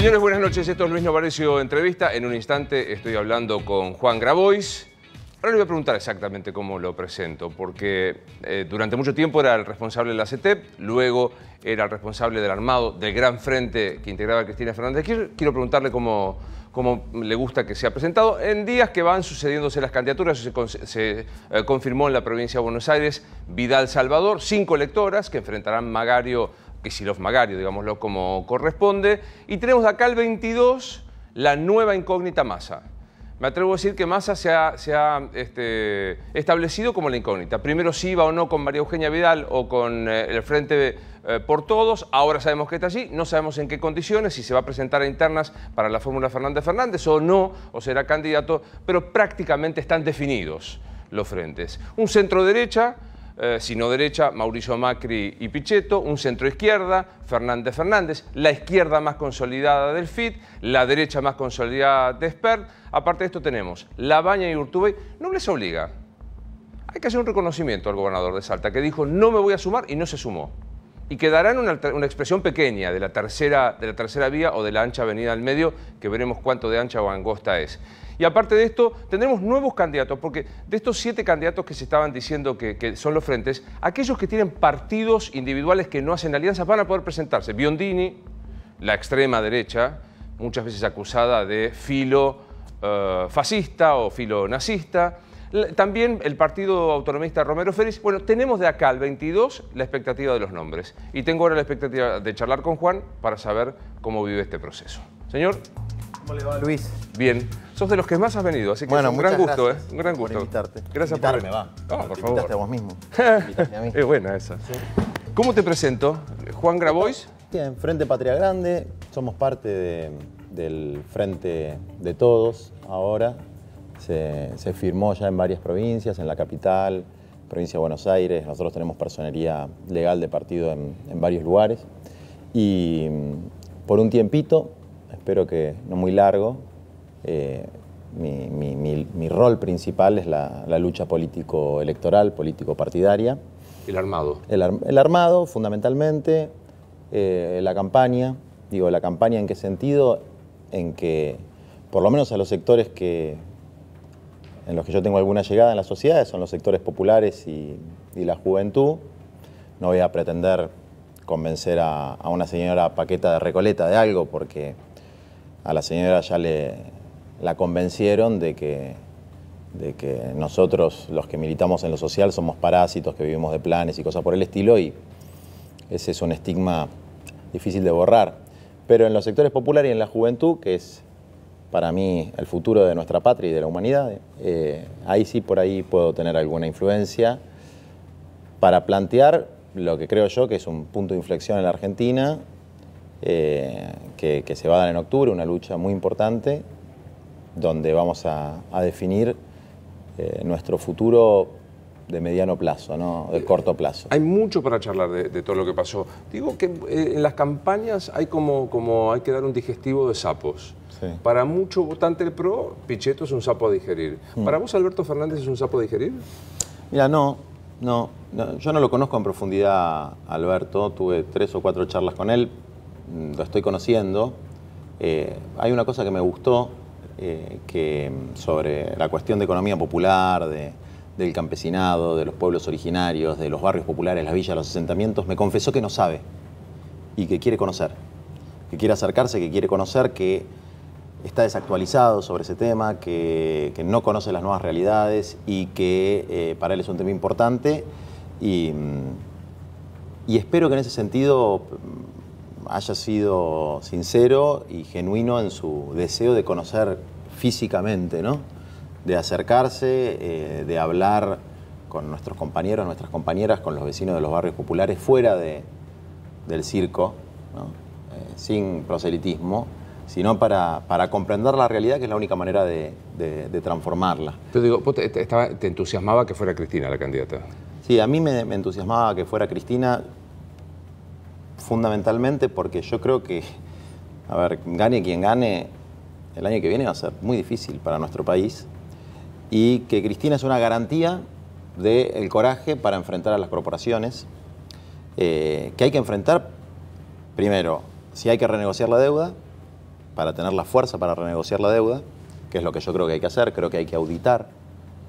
Señores, buenas noches. Esto es Luis Novarecio Entrevista. En un instante estoy hablando con Juan Grabois. Ahora le voy a preguntar exactamente cómo lo presento, porque eh, durante mucho tiempo era el responsable de la CTEP, luego era el responsable del armado del gran frente que integraba a Cristina Fernández. Quiero, preguntarle cómo, le gusta que sea presentado. En días que van sucediéndose las candidaturas, se, eh, confirmó en la provincia de Buenos Aires Vidal Salvador, cinco electoras que enfrentarán Magario los Magario, digámoslo como corresponde. Y tenemos acá el 22, la nueva incógnita masa. Me atrevo a decir que Massa se ha, este, establecido como la incógnita. Primero si iba o no con María Eugenia Vidal o con eh, el Frente eh, por Todos. Ahora sabemos que está allí. No sabemos en qué condiciones, si se va a presentar a internas para la fórmula Fernández Fernández o no, o será candidato. Pero prácticamente están definidos los frentes. Un centro derecha eh, sino derecha, Mauricio Macri y Pichetto, un centro izquierda, Fernández Fernández, la izquierda más consolidada del FIT, la derecha más consolidada de SPERT. Aparte de esto tenemos La Baña y Urtubey. No les obliga. Hay que hacer un reconocimiento al gobernador de Salta, que dijo no me voy a sumar y no se sumó. Y quedará en una, expresión pequeña de la, tercera, de la tercera vía o de la ancha avenida al medio, que veremos cuánto de ancha o angosta es. Y aparte de esto, tendremos nuevos candidatos, porque de estos siete candidatos que se estaban diciendo que, son los frentes, aquellos que tienen partidos individuales que no hacen alianzas van a poder presentarse. Biondini, la extrema derecha, muchas veces acusada de filo eh, fascista o filo También el partido autonomista Romero Félix. Bueno, tenemos de acá al 22 la expectativa de los nombres. Y tengo ahora la expectativa de charlar con Juan para saber cómo vive este proceso. Señor. ¿Cómo le va, Luis? Bien. Sos de los que más has venido, así que es un gran gusto, ¿eh? Un gran gusto. Por invitarte. Gracias Invitarme, va. por favor. Invitaste a vos mismo. Es buena esa. ¿Cómo te presento? Juan Grabois. Bien, Frente Patria Grande. Somos parte del Frente de Todos ahora. Se, firmó ya en varias provincias, en la capital, provincia de Buenos Aires. Nosotros tenemos personería legal de partido en varios lugares. Y mm, por un tiempito espero que no muy largo. Eh, mi, rol principal es la, lucha político-electoral, político-partidaria. ¿El armado? El, armado, fundamentalmente, eh, la campaña. Digo, la campaña en qué sentido? En que, por lo menos a los sectores que, en los que yo tengo alguna llegada en la sociedad, son los sectores populares y, la juventud. No voy a pretender convencer a una señora paqueta de Recoleta de algo, porque a la señora ya le, la convencieron de que, de que nosotros, los que militamos en lo social, somos parásitos, que vivimos de planes y cosas por el estilo, y ese es un estigma difícil de borrar. Pero en los sectores populares y en la juventud, que es para mí el futuro de nuestra patria y de la humanidad, eh, ahí sí por ahí puedo tener alguna influencia para plantear lo que creo yo que es un punto de inflexión en la Argentina eh, que, se va a dar en octubre, una lucha muy importante donde vamos a, definir eh, nuestro futuro de mediano plazo, ¿no? de eh, corto plazo. Hay mucho para charlar de, todo lo que pasó. Digo que en las campañas hay como, como hay que dar un digestivo de sapos. Para mucho votante el PRO, Pichetto es un sapo a digerir. Mm. ¿Para vos Alberto Fernández es un sapo a digerir? Mira, no, no, no, Yo no lo conozco en profundidad, Alberto. Tuve tres o cuatro charlas con él lo estoy conociendo, eh, hay una cosa que me gustó eh, que, mm, sobre la cuestión de economía popular, del campesinado, de los pueblos originarios, de los barrios populares, las villas, los asentamientos, me confesó que no sabe y que quiere conocer, que quiere acercarse, que quiere conocer, que está desactualizado sobre ese tema, que, no conoce las nuevas realidades y que eh, para él es un tema importante y, mm, y espero que en ese sentido haya sido sincero y genuino en su deseo de conocer físicamente, ¿no? De acercarse, eh, de hablar con nuestros compañeros, nuestras compañeras, con los vecinos de los barrios populares, fuera de, del circo, eh, sin proselitismo, sino para, para, comprender la realidad, que es la única manera de, transformarla. digo, te, entusiasmaba que fuera Cristina la candidata? Sí, a mí me entusiasmaba que fuera Cristina fundamentalmente porque yo creo que, a ver, gane quien gane, el año que viene va a ser muy difícil para nuestro país y que Cristina es una garantía del coraje para enfrentar a las corporaciones, eh, que hay que enfrentar primero si hay que renegociar la deuda, para tener la fuerza para renegociar la deuda, que es lo que yo creo que hay que hacer, creo que hay que auditar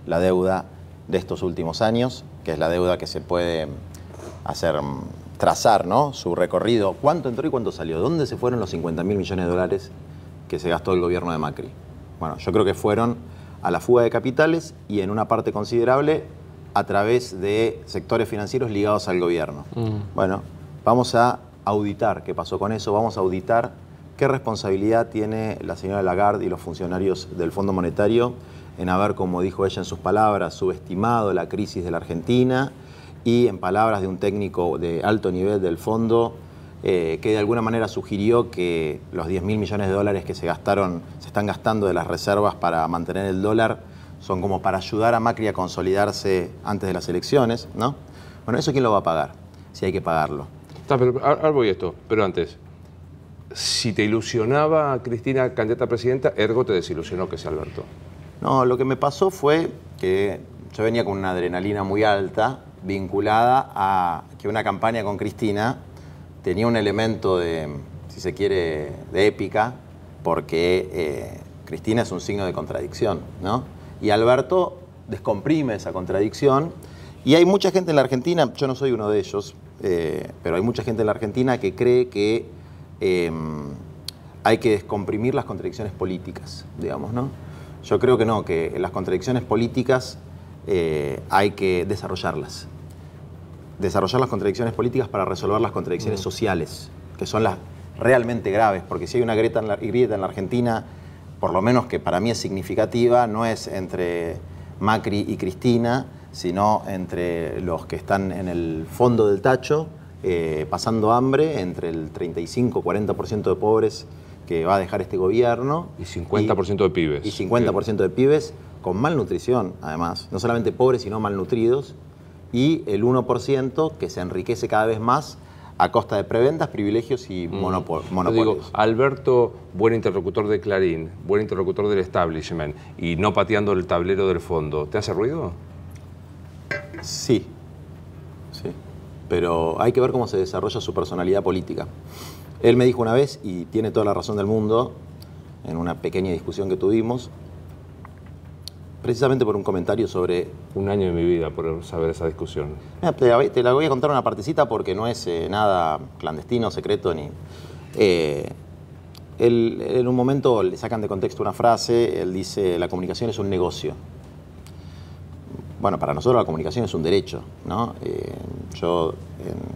la deuda de estos últimos años, que es la deuda que se puede hacer mm, trazar ¿no? su recorrido, cuánto entró y cuánto salió, dónde se fueron los 50 mil millones de dólares que se gastó el gobierno de Macri. Bueno, yo creo que fueron a la fuga de capitales y en una parte considerable a través de sectores financieros ligados al gobierno. Mm. Bueno, vamos a auditar qué pasó con eso, vamos a auditar qué responsabilidad tiene la señora Lagarde y los funcionarios del Fondo Monetario en haber, como dijo ella en sus palabras, subestimado la crisis de la Argentina y en palabras de un técnico de alto nivel del fondo, eh, que de alguna manera sugirió que los 10 mil millones de dólares que se gastaron, se están gastando de las reservas para mantener el dólar, son como para ayudar a Macri a consolidarse antes de las elecciones, ¿no? Bueno, ¿eso quién lo va a pagar? Si hay que pagarlo. Está, pero voy esto, pero antes. Si te ilusionaba Cristina candidata a presidenta, ergo te desilusionó que sea Alberto. No, lo que me pasó fue que yo venía con una adrenalina muy alta vinculada a que una campaña con Cristina tenía un elemento de, si se quiere, de épica, porque eh, Cristina es un signo de contradicción, ¿no? Y Alberto descomprime esa contradicción. Y hay mucha gente en la Argentina, yo no soy uno de ellos, eh, pero hay mucha gente en la Argentina que cree que em, hay que descomprimir las contradicciones políticas, digamos, ¿no? Yo creo que no, que las contradicciones políticas eh, hay que desarrollarlas desarrollar las contradicciones políticas para resolver las contradicciones mm. sociales, que son las realmente graves, porque si hay una grieta en, la, grieta en la Argentina, por lo menos que para mí es significativa, no es entre Macri y Cristina, sino entre los que están en el fondo del tacho, eh, pasando hambre, entre el 35-40% de pobres que va a dejar este gobierno. Y 50% de pibes. Y 50% de pibes con malnutrición, además. No solamente pobres, sino malnutridos y el 1% que se enriquece cada vez más a costa de preventas, privilegios y mm. monopolio. monopolios. Digo, Alberto, buen interlocutor de Clarín, buen interlocutor del establishment y no pateando el tablero del fondo, ¿te hace ruido? Sí, sí. Pero hay que ver cómo se desarrolla su personalidad política. Él me dijo una vez, y tiene toda la razón del mundo, en una pequeña discusión que tuvimos, precisamente por un comentario sobre... Un año de mi vida por saber esa discusión. Te la, voy a contar una partecita porque no es eh, nada clandestino, secreto, ni... Eh, en un momento le sacan de contexto una frase, él dice, la comunicación es un negocio. Bueno, para nosotros la comunicación es un derecho, ¿no? Eh, yo,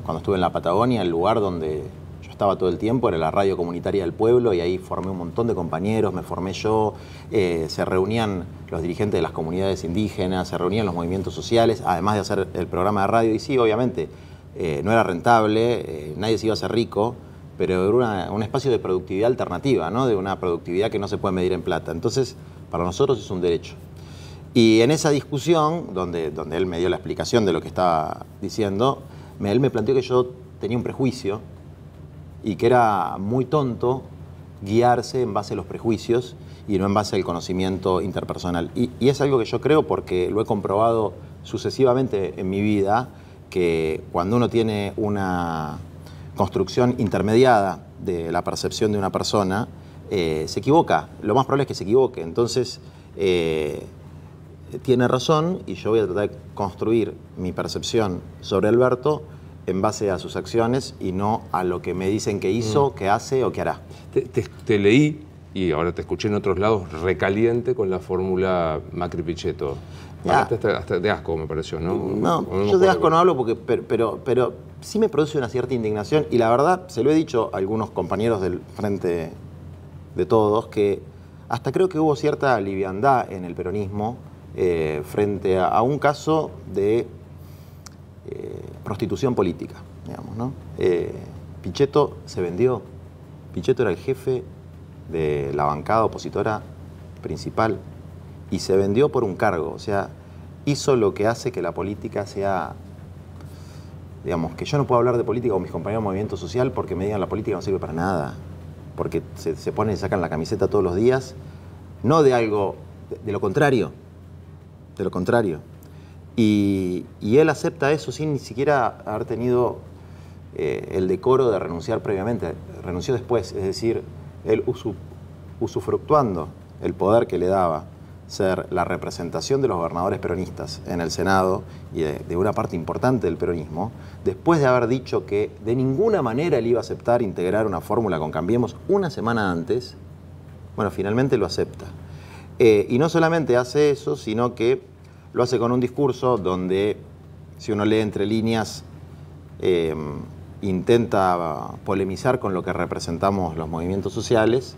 cuando estuve en la Patagonia, el lugar donde yo estaba todo el tiempo, en la radio comunitaria del pueblo y ahí formé un montón de compañeros, me formé yo, eh, se reunían los dirigentes de las comunidades indígenas, se reunían los movimientos sociales, además de hacer el programa de radio. Y sí, obviamente, eh, no era rentable, eh, nadie se iba a hacer rico, pero era un espacio de productividad alternativa, de una productividad que no se puede medir en plata. Entonces, para nosotros es un derecho. Y en esa discusión, donde, donde él me dio la explicación de lo que estaba diciendo, él me planteó que yo tenía un prejuicio y que era muy tonto guiarse en base a los prejuicios y no en base al conocimiento interpersonal. Y, es algo que yo creo porque lo he comprobado sucesivamente en mi vida, que cuando uno tiene una construcción intermediada de la percepción de una persona, eh, se equivoca, lo más probable es que se equivoque. Entonces, eh, tiene razón y yo voy a tratar de construir mi percepción sobre Alberto en base a sus acciones y no a lo que me dicen que hizo, mm. que hace o que hará. Te, leí y ahora te escuché en otros lados recaliente con la fórmula Macri-Pichetto. Hasta, de asco me pareció, ¿no? No, yo de asco no hablo porque, pero, pero, sí me produce una cierta indignación y la verdad, se lo he dicho a algunos compañeros del frente de todos, que hasta creo que hubo cierta liviandad en el peronismo eh, frente a un caso de eh, prostitución política, digamos, ¿no? Eh, Pichetto se vendió. Pichetto era el jefe de la bancada opositora principal y se vendió por un cargo, o sea, hizo lo que hace que la política sea, digamos, que yo no puedo hablar de política con mis compañeros de movimiento social porque me digan la política no sirve para nada, porque se, ponen y sacan la camiseta todos los días, no de algo, de lo contrario, de lo contrario. Y, él acepta eso sin ni siquiera haber tenido eh, el decoro de renunciar previamente. Renunció después, es decir, él usufructuando el poder que le daba ser la representación de los gobernadores peronistas en el Senado y de, una parte importante del peronismo, después de haber dicho que de ninguna manera él iba a aceptar integrar una fórmula con Cambiemos una semana antes, bueno, finalmente lo acepta. Eh, y no solamente hace eso, sino que lo hace con un discurso donde, si uno lee entre líneas, em, intenta polemizar con lo que representamos los movimientos sociales,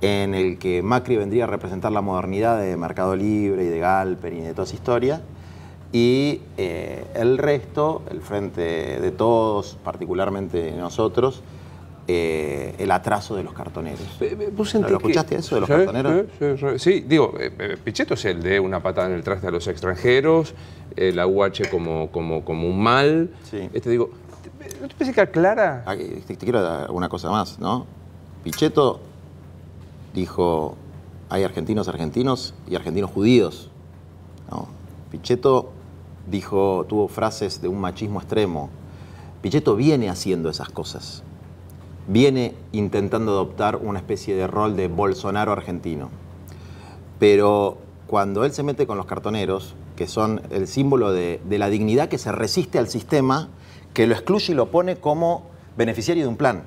en el que Macri vendría a representar la modernidad de Mercado Libre y de Galper y de toda su historia, y eh, el resto, el frente de todos, particularmente nosotros, eh, el atraso de los cartoneros. ¿Vos ¿Lo escuchaste eso de los cartoneros? Sí, digo, eh, eh, Pichetto es el de una patada en el traste a los extranjeros, eh, la UH como, como, como un mal. Este digo, ¿no te parece que aclara? Ah, te, quiero dar una cosa más, ¿no? Pichetto dijo, hay argentinos argentinos y argentinos judíos. ¿no? Pichetto dijo, tuvo frases de un machismo extremo. Pichetto viene haciendo esas cosas viene intentando adoptar una especie de rol de Bolsonaro argentino. Pero cuando él se mete con los cartoneros, que son el símbolo de, la dignidad que se resiste al sistema, que lo excluye y lo pone como beneficiario de un plan.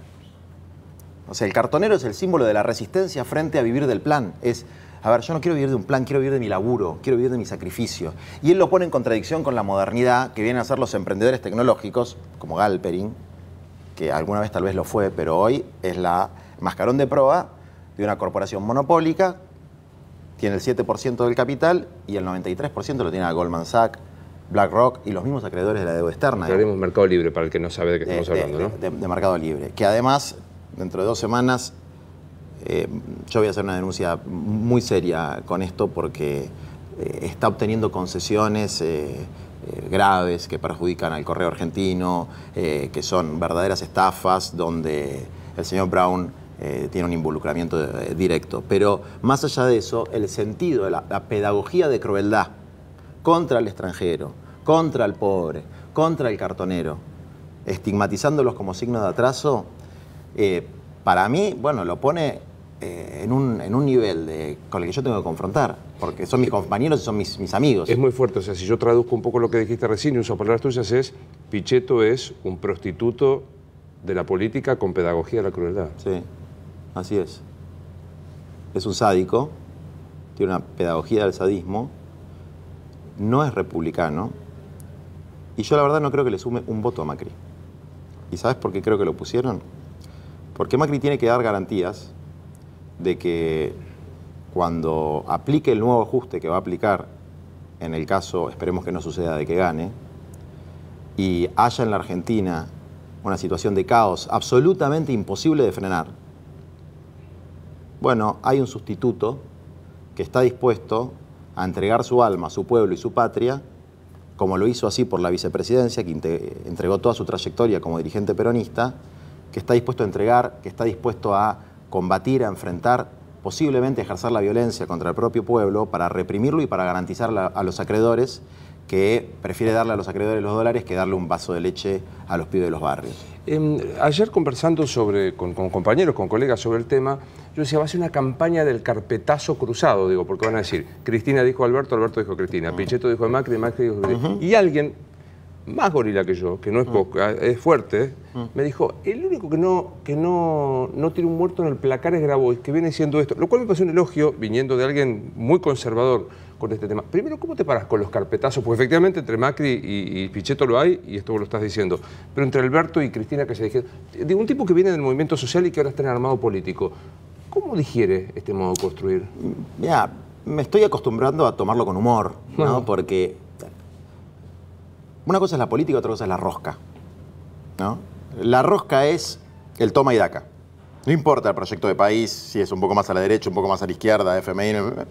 O sea, el cartonero es el símbolo de la resistencia frente a vivir del plan. Es, a ver, yo no quiero vivir de un plan, quiero vivir de mi laburo, quiero vivir de mi sacrificio. Y él lo pone en contradicción con la modernidad que vienen a ser los emprendedores tecnológicos, como Galperin, que alguna vez tal vez lo fue, pero hoy es la mascarón de proa de una corporación monopólica, tiene el 7% del capital y el 93% lo tiene a Goldman Sachs, BlackRock y los mismos acreedores de la deuda externa. Tenemos de Mercado Libre para el que no sabe de qué estamos hablando, de, ¿no? De, Mercado Libre, que además, dentro de dos semanas, eh, yo voy a hacer una denuncia muy seria con esto porque eh, está obteniendo concesiones. Eh, eh, graves que perjudican al correo argentino, eh, que son verdaderas estafas donde el señor Brown eh, tiene un involucramiento directo. Pero más allá de eso, el sentido, de la pedagogía de crueldad contra el extranjero, contra el pobre, contra el cartonero, estigmatizándolos como signo de atraso, para mí, bueno, lo pone eh, en, un, nivel con el que yo tengo que confrontar, porque son mis compañeros y son mis, mis amigos. Es muy fuerte, o sea, si yo traduzco un poco lo que dijiste recién y uso palabras tuyas, es Pichetto es un prostituto de la política con pedagogía de la crueldad. Sí, así es. Es un sádico, tiene una pedagogía del sadismo, no es republicano, y yo la verdad no creo que le sume un voto a Macri. ¿Y sabes por qué creo que lo pusieron? Porque Macri tiene que dar garantías de que cuando aplique el nuevo ajuste que va a aplicar, en el caso, esperemos que no suceda, de que gane, y haya en la Argentina una situación de caos absolutamente imposible de frenar, bueno, hay un sustituto que está dispuesto a entregar su alma, su pueblo y su patria, como lo hizo así por la vicepresidencia, que entregó toda su trayectoria como dirigente peronista, que está dispuesto a entregar, que está dispuesto a combatir, a enfrentar, posiblemente ejercer la violencia contra el propio pueblo para reprimirlo y para garantizar a los acreedores que prefiere darle a los acreedores los dólares que darle un vaso de leche a los pibes de los barrios. Em, ayer conversando sobre, con, compañeros, con colegas sobre el tema, yo decía, va a ser una campaña del carpetazo cruzado, digo, porque van a decir, Cristina dijo Alberto, Alberto dijo Cristina, Pincheto ah. dijo Pichetto dijo Macri, Macri dijo Y alguien más gorila que yo, que no es mm. es fuerte, mm. me dijo, el único que no, que no, tiene un muerto en el placar es Grabois, que viene siendo esto. Lo cual me pasó un elogio, viniendo de alguien muy conservador con este tema. Primero, ¿cómo te paras con los carpetazos? Porque efectivamente entre Macri y, Pichetto lo hay, y esto lo estás diciendo. Pero entre Alberto y Cristina que se dijeron, de un tipo que viene del movimiento social y que ahora está en el armado político. ¿Cómo digiere este modo de construir? Ya, mm, me estoy acostumbrando a tomarlo con humor, ¿no? Porque una cosa es la política, otra cosa es la rosca. ¿no? La rosca es el toma y daca. No importa el proyecto de país, si es un poco más a la derecha, un poco más a la izquierda, FMI. Eh,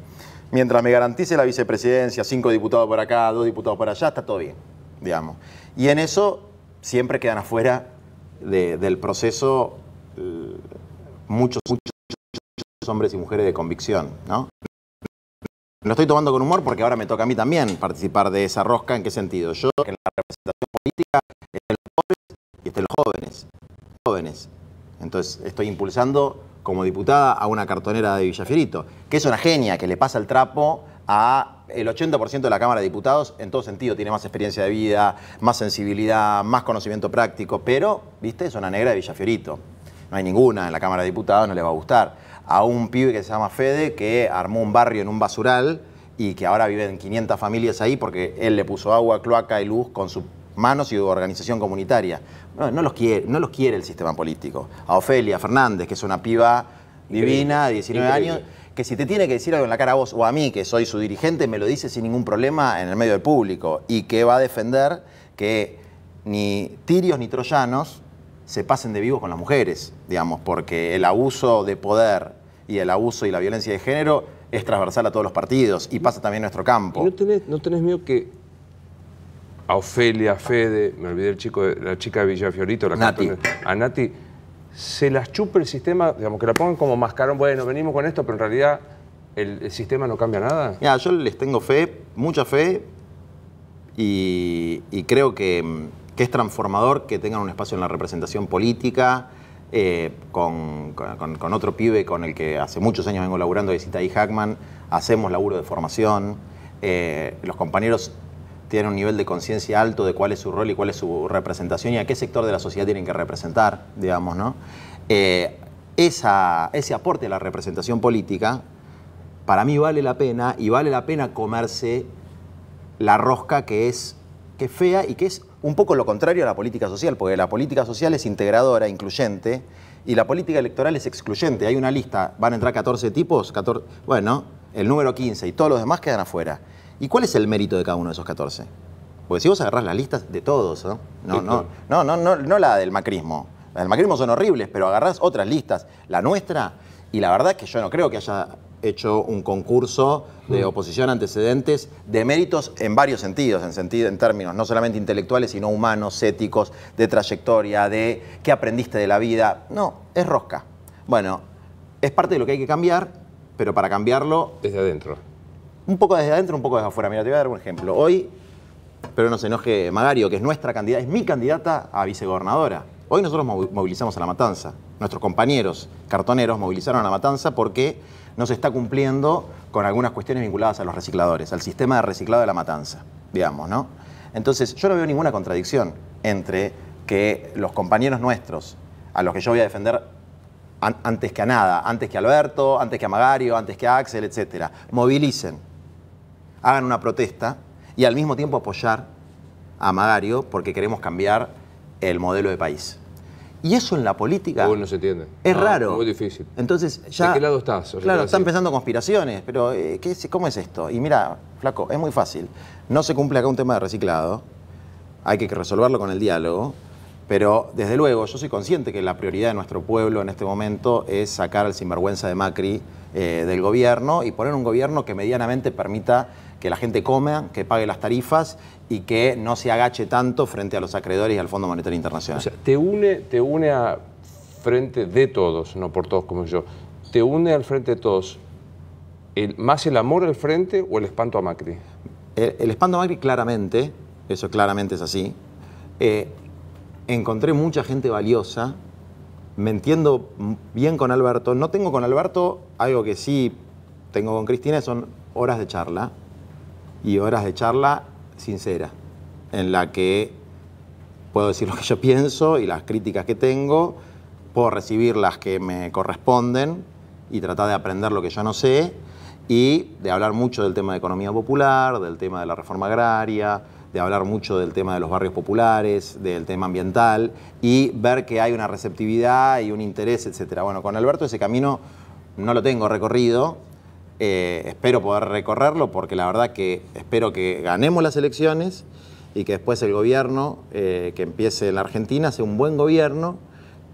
mientras me garantice la vicepresidencia, cinco diputados por acá, dos diputados por allá, está todo bien, digamos. Y en eso siempre quedan afuera del proceso muchos, eh, muchos, muchos hombres y mujeres de convicción, ¿no? Lo estoy tomando con humor porque ahora me toca a mí también participar de esa rosca. ¿En qué sentido? Yo, en la representación política, estén los pobres y estén los jóvenes. Jóvenes. Entonces, estoy impulsando como diputada a una cartonera de Villafiorito, que es una genia que le pasa el trapo a el 80% de la Cámara de Diputados en todo sentido, tiene más experiencia de vida, más sensibilidad, más conocimiento práctico, pero, viste, es una negra de Villafiorito. No hay ninguna en la Cámara de Diputados, no le va a gustar a un pibe que se llama Fede que armó un barrio en un basural y que ahora viven 500 familias ahí porque él le puso agua, cloaca y luz con sus manos y organización comunitaria. No, no, los quiere, no los quiere el sistema político. A Ofelia Fernández, que es una piba divina, 19 años, que si te tiene que decir algo en la cara a vos o a mí, que soy su dirigente, me lo dice sin ningún problema en el medio del público y que va a defender que ni tirios ni troyanos se pasen de vivo con las mujeres, digamos, porque el abuso de poder y el abuso y la violencia de género es transversal a todos los partidos y pasa también en nuestro campo. ¿No tenés, miedo que a Ofelia, a Fede, me olvidé el chico, la chica de Villafiorito, la Nati. a Nati, se las chupe el sistema, digamos, que la pongan como mascarón, bueno, venimos con esto, pero en realidad el, sistema no cambia nada? Ya, yo les tengo fe, mucha fe, y creo que mm, que es transformador, que tengan un espacio en la representación política, eh, con, otro pibe con el que hace muchos años vengo laburando, que y Hackman, hacemos laburo de formación, eh, los compañeros tienen un nivel de conciencia alto de cuál es su rol y cuál es su representación y a qué sector de la sociedad tienen que representar, digamos, ¿no? Eh, ese aporte a la representación política, para mí vale la pena y vale la pena comerse la rosca que es, que es fea y que es un poco lo contrario a la política social, porque la política social es integradora, incluyente, y la política electoral es excluyente. Hay una lista, van a entrar 14 tipos, 14, bueno, el número 15 y todos los demás quedan afuera. ¿Y cuál es el mérito de cada uno de esos 14? Porque si vos agarrás las listas de todos, ¿no? No, no, no, no, no, no la del macrismo. Las del macrismo son horribles, pero agarrás otras listas, la nuestra, y la verdad es que yo no creo que haya hecho un concurso de mm. oposición antecedentes de méritos en varios sentidos, en, sentido, en términos no solamente intelectuales, sino humanos, éticos, de trayectoria, de qué aprendiste de la vida. No, es rosca. Bueno, es parte de lo que hay que cambiar, pero para cambiarlo... Desde adentro. Un poco desde adentro, un poco desde afuera. Mira, te voy a dar un ejemplo. Hoy, pero no se enoje Magario, que es nuestra candidata, es mi candidata a vicegobernadora. Hoy nosotros movilizamos a La Matanza. Nuestros compañeros cartoneros movilizaron a La Matanza porque no se está cumpliendo con algunas cuestiones vinculadas a los recicladores, al sistema de reciclado de la matanza, digamos, ¿no? Entonces, yo no veo ninguna contradicción entre que los compañeros nuestros, a los que yo voy a defender antes que a nada, antes que Alberto, antes que a Magario, antes que a Axel, etcétera, movilicen, hagan una protesta y al mismo tiempo apoyar a Magario porque queremos cambiar el modelo de país. Y eso en la política. bueno no se entiende. Es raro. Muy difícil. Entonces, ya. ¿De qué lado estás? claro, están pensando conspiraciones, pero eh, es, ¿cómo es esto? Y mira, Flaco, es muy fácil. No se cumple acá un tema de reciclado. Hay que resolverlo con el diálogo. Pero desde luego, yo soy consciente que la prioridad de nuestro pueblo en este momento es sacar al sinvergüenza de Macri eh, del gobierno y poner un gobierno que medianamente permita que la gente coma, que pague las tarifas y que no se agache tanto frente a los acreedores y al Fondo Monetario Internacional. O sea, te une, te une a frente de todos, no por todos como yo, te une al frente de todos. El, ¿Más el amor al frente o el espanto a Macri? El, espanto a Macri claramente, eso claramente es así. Eh, encontré mucha gente valiosa, me entiendo bien con Alberto, no tengo con Alberto algo que sí tengo con Cristina, son horas de charla. Y horas de charla sincera, en la que puedo decir lo que yo pienso y las críticas que tengo, puedo recibir las que me corresponden y tratar de aprender lo que yo no sé y de hablar mucho del tema de economía popular, del tema de la reforma agraria, de hablar mucho del tema de los barrios populares, del tema ambiental y ver que hay una receptividad y un interés, etcétera. Bueno, con Alberto ese camino no lo tengo recorrido, eh, espero poder recorrerlo porque la verdad que espero que ganemos las elecciones y que después el gobierno eh, que empiece en la Argentina sea un buen gobierno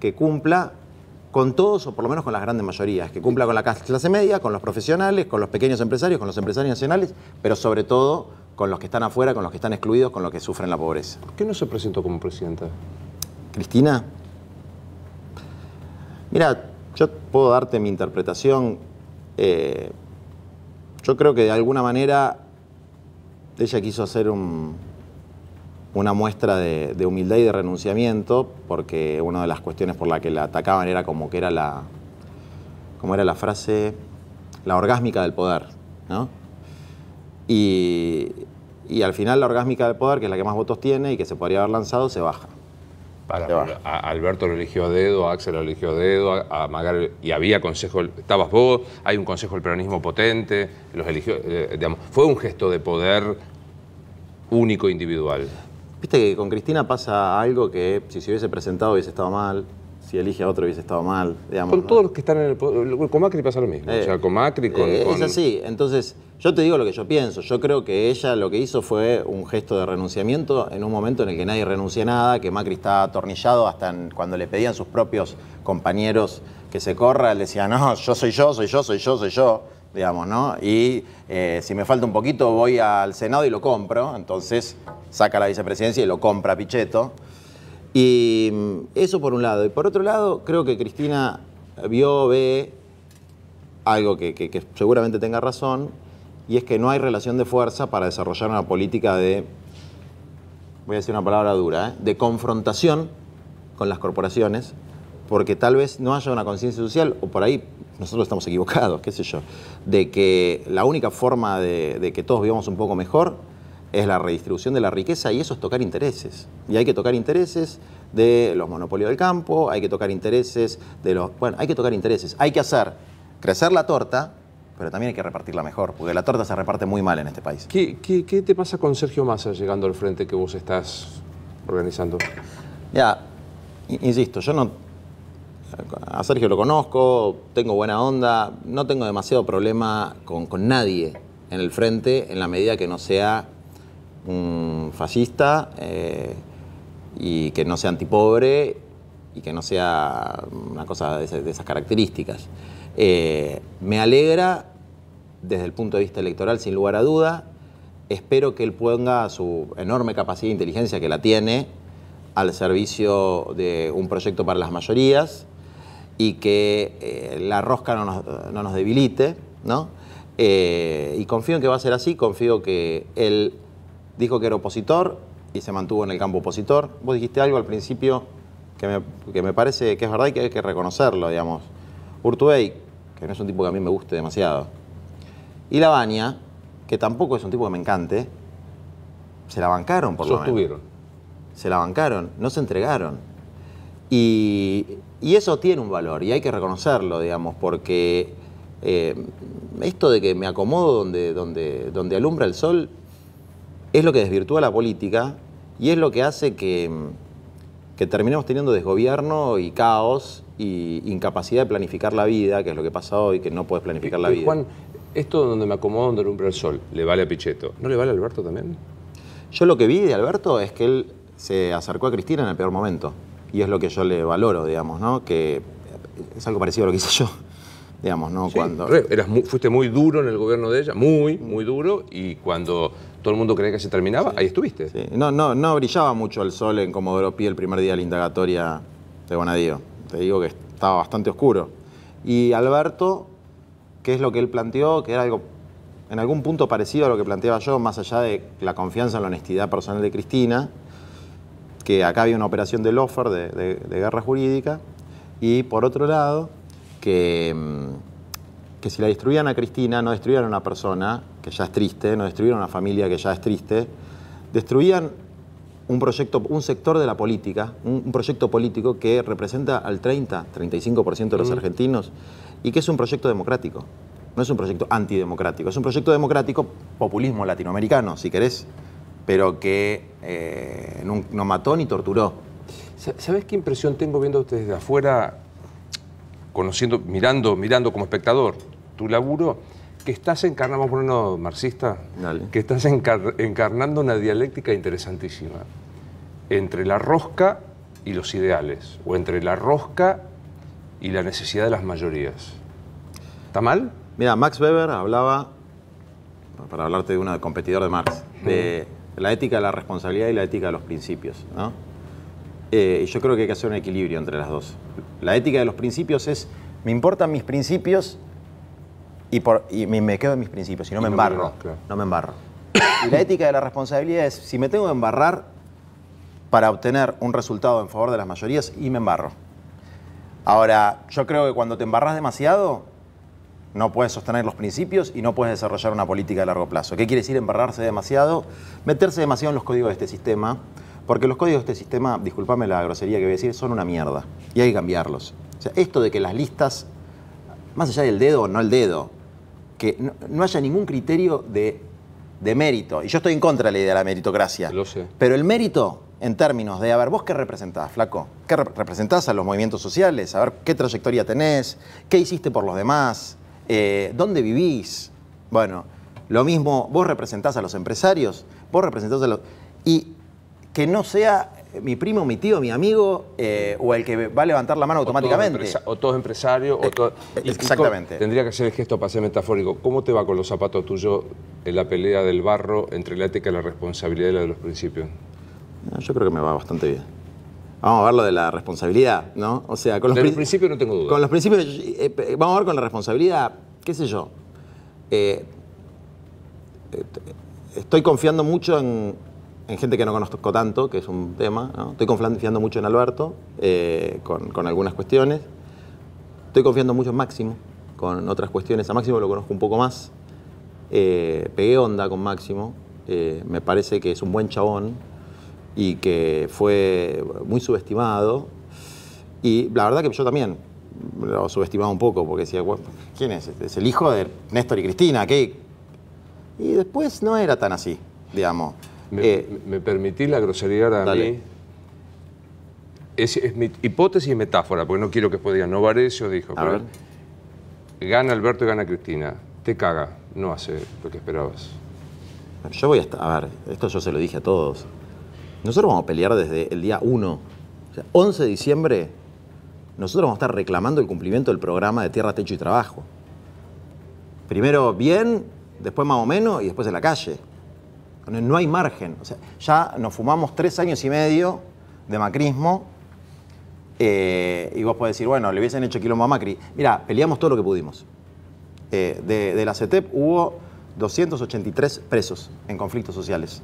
que cumpla con todos o por lo menos con las grandes mayorías, que cumpla con la clase media, con los profesionales, con los pequeños empresarios, con los empresarios nacionales, pero sobre todo con los que están afuera, con los que están excluidos, con los que sufren la pobreza. qué no se presentó como presidenta? Cristina, mira, yo puedo darte mi interpretación. Eh, yo creo que de alguna manera ella quiso hacer una muestra de, humildad y de renunciamiento, porque una de las cuestiones por la que la atacaban era como que era la, como era la frase, la orgásmica del poder, ¿no? y al final la orgásmica del poder, que es la que más votos tiene y que se podría haber lanzado, se baja a Alberto lo eligió a dedo, a Axel lo eligió a dedo, a, y había consejo, estabas vos, hay un consejo del peronismo potente, los eligió, eh, digamos, fue un gesto de poder único individual. Viste que con Cristina pasa algo que si se hubiese presentado hubiese estado mal, si elige a otro hubiese estado mal. Digamos, con todos los que están en el Con Macri pasa lo mismo. o sea, eh, con Macri, con, eh, Es así. Entonces, yo te digo lo que yo pienso. Yo creo que ella lo que hizo fue un gesto de renunciamiento en un momento en el que nadie renuncia a nada, que Macri está atornillado hasta cuando le pedían sus propios compañeros que se corra, él decía, no, yo soy yo, soy yo, soy yo, soy yo. Digamos, ¿no? Y eh, si me falta un poquito, voy al Senado y lo compro. Entonces, saca la vicepresidencia y lo compra picheto Pichetto. Y mm, eso por un lado. Y por otro lado, creo que Cristina vio, ve algo que, seguramente tenga razón, y es que no hay relación de fuerza para desarrollar una política de, voy a decir una palabra dura, ¿eh? de confrontación con las corporaciones, porque tal vez no haya una conciencia social, o por ahí nosotros estamos equivocados, qué sé yo, de que la única forma de que todos vivamos un poco mejor es la redistribución de la riqueza y eso es tocar intereses. Y hay que tocar intereses de los monopolios del campo, hay que tocar intereses de los... Bueno, hay que tocar intereses. Hay que hacer crecer la torta, pero también hay que repartirla mejor, porque la torta se reparte muy mal en este país. ¿Qué, te pasa con Sergio Massa llegando al frente que vos estás organizando? Ya, insisto, yo no... A Sergio lo conozco, tengo buena onda, no tengo demasiado problema con, con nadie en el frente en la medida que no sea un fascista eh, y que no sea antipobre y que no sea una cosa de, esas características. Eh, me alegra desde el punto de vista electoral, sin lugar a duda. Espero que él ponga su enorme capacidad de inteligencia, que la tiene, al servicio de un proyecto para las mayorías y que eh, la rosca no nos, debilite, ¿no? y confío en que va a ser así, confío que él dijo que era opositor y se mantuvo en el campo opositor. Vos dijiste algo al principio que me, que me parece que es verdad y que hay que reconocerlo, digamos. Urtubey, que no es un tipo que a mí me guste demasiado, y Lavagna, que tampoco es un tipo que me encante, se la bancaron por lo menos. Se la bancaron, no se entregaron. Y, eso tiene un valor y hay que reconocerlo, digamos, porque eh, esto de que me acomodo donde, donde, donde alumbra el sol es lo que desvirtúa la política y es lo que hace que, terminemos teniendo desgobierno y caos y incapacidad de planificar la vida, que es lo que pasa hoy, que no puedes planificar la y eh, vida. Juan, esto donde me acomodo, donde rompe el sol, le vale a Pichetto. ¿No le vale a Alberto también? Yo lo que vi de Alberto es que él se acercó a Cristina en el peor momento. Y es lo que yo le valoro, digamos, ¿no? Que es algo parecido a lo que hice yo digamos, ¿no? cuando... fuiste muy duro en el gobierno de ella, muy, mm. muy duro, y cuando todo el mundo creía que se terminaba, ahí estuviste. No, no, no brillaba mucho el sol en Comodoro Pi el primer día de la indagatoria de Bonadío. Te digo que estaba bastante oscuro. Y Alberto, ¿qué es lo que él planteó? Que era algo en algún punto parecido a lo que planteaba yo, más allá de la confianza en la honestidad personal de Cristina, que acá había una operación de, de, de guerra jurídica, y por otro lado, Mm, que, si la destruían a Cristina, no destruían a una persona que ya es triste, no destruían a una familia que ya es triste, destruían un proyecto, un sector de la política, un, proyecto político que representa al 30, 35% de los argentinos y que es un proyecto democrático. No es un proyecto antidemocrático, es un proyecto democrático, populismo latinoamericano, si querés, pero que eh, no, mató ni torturó. ¿Sabes qué impresión tengo viendo desde afuera conociendo, mirando, mirando como espectador tu laburo, que estás encarnando, vamos marxista, que estás encarnando una dialéctica interesantísima entre la rosca y los ideales, o entre la rosca y la necesidad de las mayorías. ¿Está mal? Mira, Max Weber hablaba, para hablarte de una competidor de Marx, de la ética de la responsabilidad y la ética de los principios. ¿no? Eh, yo creo que hay que hacer un equilibrio entre las dos. La ética de los principios es, me importan mis principios y, me, quedo en mis principios, y no me embarro. No me embarro. Y la ética de la responsabilidad es, si me tengo que embarrar para obtener un resultado en favor de las mayorías, y me embarro. Ahora, yo creo que cuando te embarras demasiado, no puedes sostener los principios y no puedes desarrollar una política a largo plazo. ¿Qué quiere decir embarrarse demasiado? Meterse demasiado en los códigos de este sistema, porque los códigos de este sistema, disculpame la grosería que voy a decir, son una mierda y hay que cambiarlos. O sea, esto de que las listas, más allá del dedo o no el dedo, que no, haya ningún criterio de, mérito. Y yo estoy en contra de la idea de la meritocracia. Lo sé. Pero el mérito en términos de, a ver, vos qué representás, flaco, qué representás a los movimientos sociales, a ver qué trayectoria tenés, qué hiciste por los demás, eh, dónde vivís. Bueno, lo mismo, vos representás a los empresarios, vos representás a los... Y que no sea mi primo, mi tío, mi amigo eh, o el que va a levantar la mano automáticamente. O todo empresario. O eh, Exactamente. tendría que ser el gesto para ser metafórico. ¿Cómo te va con los zapatos tuyos en la pelea del barro entre la ética, y la responsabilidad y la de los principios? yo creo que me va bastante bien. Vamos a ver lo de la responsabilidad, ¿no? O sea, con los, principios no tengo duda. Con los principios, eh, vamos a ver con la responsabilidad, qué sé yo. estoy confiando mucho en, en gente que no conozco tanto, que es un tema. Estoy confiando mucho en Alberto, eh, con, algunas cuestiones. Estoy confiando mucho en Máximo, con otras cuestiones. A Máximo lo conozco un poco más. Eh, pegué onda con Máximo. Eh, me parece que es un buen chabón y que fue muy subestimado. Y la verdad que yo también lo subestimaba un poco, porque decía, ¿quién es? Este? Es el hijo de Néstor y Cristina, ¿qué? Y después no era tan así, digamos. Eh. ¿Me, permití la grosería ahora mí? Es, mi hipótesis y metáfora, porque no quiero que después no Varecio dijo. A Gana Alberto y gana Cristina. Te caga, no hace lo que esperabas. Yo voy a estar, a ver, esto yo se lo dije a todos. Nosotros vamos a pelear desde el día 1. O sea, 11 de diciembre, nosotros vamos a estar reclamando el cumplimiento del programa de Tierra, Techo y Trabajo. Primero bien, después más o menos y después en la calle. No hay margen. O sea, ya nos fumamos tres años y medio de macrismo eh, y vos podés decir, bueno, le hubiesen hecho quilombo a Macri. Mira, peleamos todo lo que pudimos. Eh, de, la CETEP hubo 283 presos en conflictos sociales.